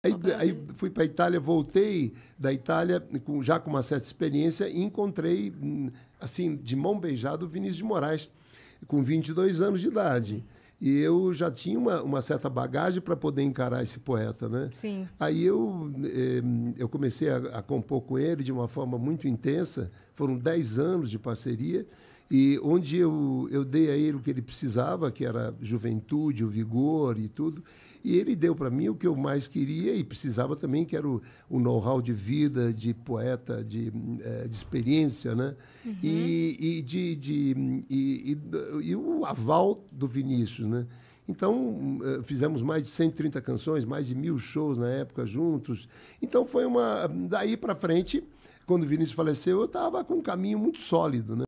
Aí, aí, fui para a Itália, voltei da Itália com, já com uma certa experiência e encontrei, hum, assim, de mão beijada, o Vinícius de Moraes, com 22 anos de idade. E eu já tinha uma, uma certa bagagem para poder encarar esse poeta, né? Sim. Aí eu, eh, eu comecei a, a compor com ele de uma forma muito intensa, foram 10 anos de parceria, e onde eu, eu dei a ele o que ele precisava, que era juventude, o vigor e tudo. E ele deu para mim o que eu mais queria e precisava também, que era o, o know-how de vida, de poeta, de, eh, de experiência, né? Uhum. E, e, de, de e, e, e, o aval do Vinícius, né? Então, eh, fizemos mais de 130 canções, mais de mil shows na época juntos. Então, foi uma. Daí para frente, quando o Vinícius faleceu, eu estava com um caminho muito sólido, né?